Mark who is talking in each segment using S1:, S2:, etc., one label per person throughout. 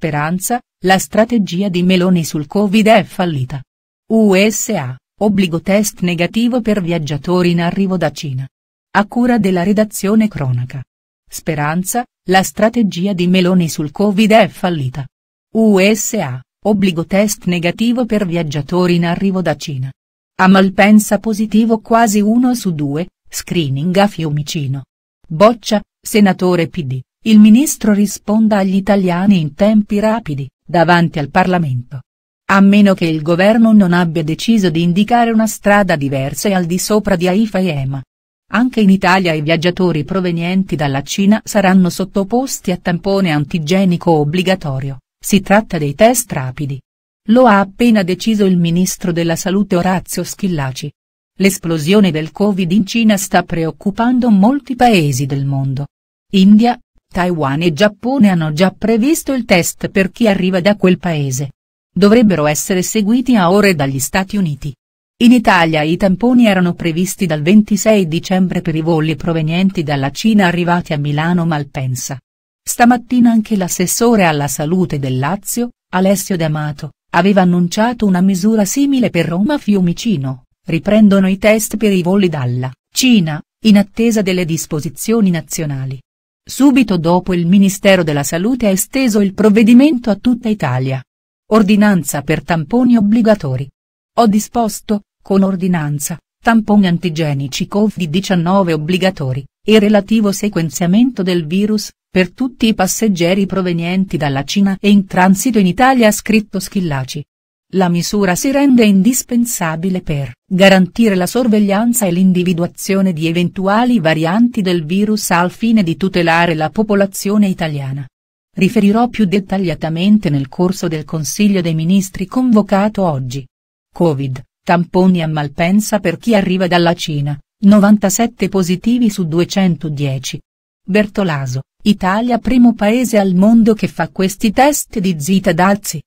S1: Speranza, la strategia di Meloni sul Covid è fallita. USA, obbligo test negativo per viaggiatori in arrivo da Cina. A cura della redazione cronaca. Speranza, la strategia di Meloni sul Covid è fallita. USA, obbligo test negativo per viaggiatori in arrivo da Cina. A Malpensa positivo quasi 1 su 2, screening a Fiumicino. Boccia, senatore PD. Il ministro risponda agli italiani in tempi rapidi, davanti al Parlamento. A meno che il governo non abbia deciso di indicare una strada diversa e al di sopra di Haifa e Ema. Anche in Italia i viaggiatori provenienti dalla Cina saranno sottoposti a tampone antigenico obbligatorio, si tratta dei test rapidi. Lo ha appena deciso il ministro della salute Orazio Schillaci. L'esplosione del Covid in Cina sta preoccupando molti paesi del mondo. India, Taiwan e Giappone hanno già previsto il test per chi arriva da quel paese. Dovrebbero essere seguiti a ore dagli Stati Uniti. In Italia i tamponi erano previsti dal 26 dicembre per i voli provenienti dalla Cina arrivati a Milano Malpensa. Stamattina anche l'assessore alla salute del Lazio, Alessio D'Amato, aveva annunciato una misura simile per Roma-Fiumicino, riprendono i test per i voli dalla Cina, in attesa delle disposizioni nazionali. Subito dopo il Ministero della Salute ha esteso il provvedimento a tutta Italia. Ordinanza per tamponi obbligatori. Ho disposto, con ordinanza, tamponi antigenici Covid-19 obbligatori, e relativo sequenziamento del virus, per tutti i passeggeri provenienti dalla Cina e in transito in Italia scritto Schillaci. La misura si rende indispensabile per garantire la sorveglianza e l'individuazione di eventuali varianti del virus al fine di tutelare la popolazione italiana. Riferirò più dettagliatamente nel corso del Consiglio dei Ministri convocato oggi. Covid, tamponi a Malpensa per chi arriva dalla Cina, 97 positivi su 210. Bertolaso, Italia primo paese al mondo che fa questi test di Zita Dazzi.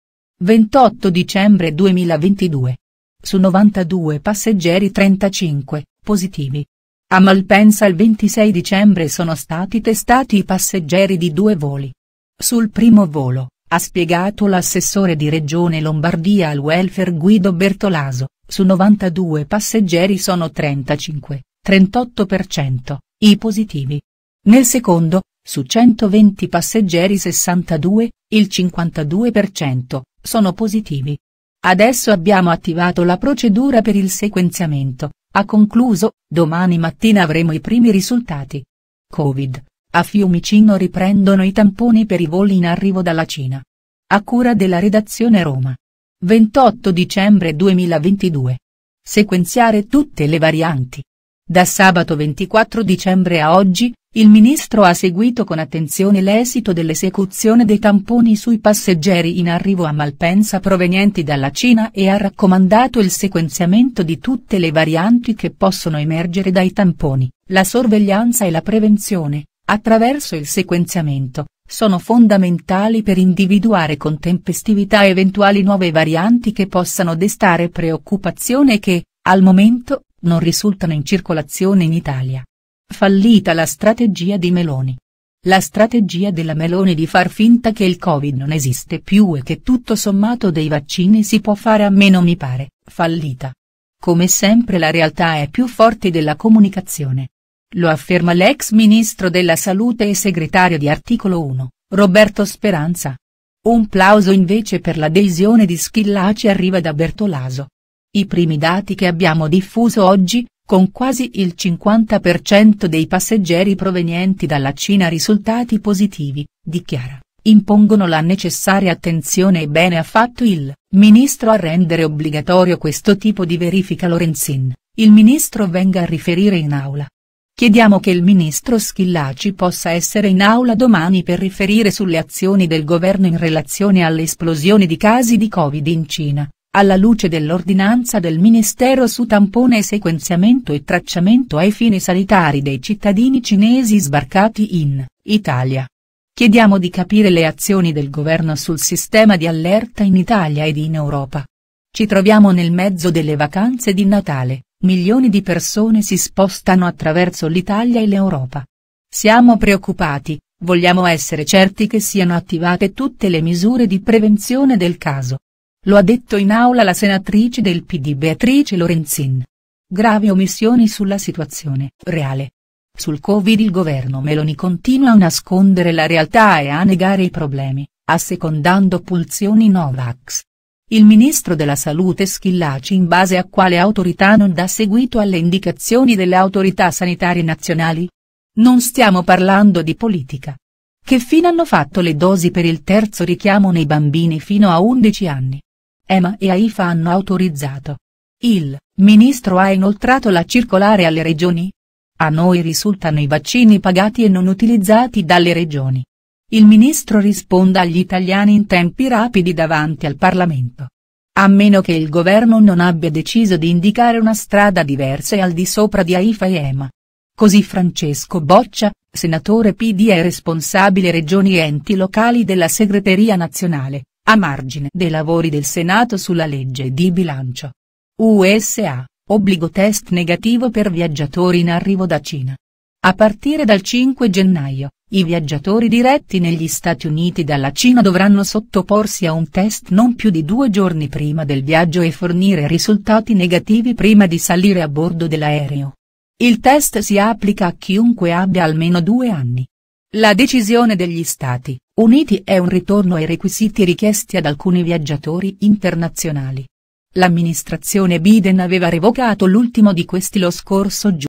S1: 28 dicembre 2022. Su 92 passeggeri 35, positivi. A Malpensa il 26 dicembre sono stati testati i passeggeri di due voli. Sul primo volo, ha spiegato l'assessore di Regione Lombardia al welfare Guido Bertolaso, su 92 passeggeri sono 35, 38%, i positivi. Nel secondo, su 120 passeggeri 62, il 52%, sono positivi. Adesso abbiamo attivato la procedura per il sequenziamento, ha concluso, domani mattina avremo i primi risultati. Covid. A Fiumicino riprendono i tamponi per i voli in arrivo dalla Cina. A cura della redazione Roma. 28 dicembre 2022. Sequenziare tutte le varianti. Da sabato 24 dicembre a oggi, il ministro ha seguito con attenzione l'esito dell'esecuzione dei tamponi sui passeggeri in arrivo a Malpensa provenienti dalla Cina e ha raccomandato il sequenziamento di tutte le varianti che possono emergere dai tamponi, la sorveglianza e la prevenzione, attraverso il sequenziamento, sono fondamentali per individuare con tempestività eventuali nuove varianti che possano destare preoccupazione e che, al momento, non risultano in circolazione in Italia. Fallita la strategia di Meloni. La strategia della Meloni di far finta che il Covid non esiste più e che tutto sommato dei vaccini si può fare a meno mi pare, fallita. Come sempre la realtà è più forte della comunicazione. Lo afferma l'ex ministro della salute e segretario di Articolo 1, Roberto Speranza. Un plauso invece per l'adesione di Schillaci arriva da Bertolaso. I primi dati che abbiamo diffuso oggi, con quasi il 50% dei passeggeri provenienti dalla Cina risultati positivi, dichiara, impongono la necessaria attenzione e bene ha fatto il ministro a rendere obbligatorio questo tipo di verifica Lorenzin, il ministro venga a riferire in aula. Chiediamo che il ministro Schillaci possa essere in aula domani per riferire sulle azioni del governo in relazione all'esplosione di casi di Covid in Cina, alla luce dell'ordinanza del Ministero su tampone e sequenziamento e tracciamento ai fini sanitari dei cittadini cinesi sbarcati in Italia. Chiediamo di capire le azioni del governo sul sistema di allerta in Italia ed in Europa. Ci troviamo nel mezzo delle vacanze di Natale, milioni di persone si spostano attraverso l'Italia e l'Europa. Siamo preoccupati, vogliamo essere certi che siano attivate tutte le misure di prevenzione del caso. Lo ha detto in aula la senatrice del PD Beatrice Lorenzin. Gravi omissioni sulla situazione reale. Sul Covid il governo Meloni continua a nascondere la realtà e a negare i problemi, assecondando pulsioni Novax. Il ministro della salute Schillaci in base a quale autorità non dà seguito alle indicazioni delle autorità sanitarie nazionali? Non stiamo parlando di politica. Che fine hanno fatto le dosi per il terzo richiamo nei bambini fino a 11 anni? EMA e AIFA hanno autorizzato. Il ministro ha inoltrato la circolare alle regioni. A noi risultano i vaccini pagati e non utilizzati dalle regioni. Il ministro risponda agli italiani in tempi rapidi davanti al Parlamento. A meno che il governo non abbia deciso di indicare una strada diversa e al di sopra di AIFA e EMA. Così Francesco Boccia, senatore PD e responsabile regioni e enti locali della segreteria nazionale, a margine dei lavori del Senato sulla legge di bilancio. USA, obbligo test negativo per viaggiatori in arrivo da Cina. A partire dal 5 gennaio, i viaggiatori diretti negli Stati Uniti dalla Cina dovranno sottoporsi a un test non più di due giorni prima del viaggio e fornire risultati negativi prima di salire a bordo dell'aereo. Il test si applica a chiunque abbia almeno due anni. La decisione degli Stati Uniti è un ritorno ai requisiti richiesti ad alcuni viaggiatori internazionali. L'amministrazione Biden aveva revocato l'ultimo di questi lo scorso giugno.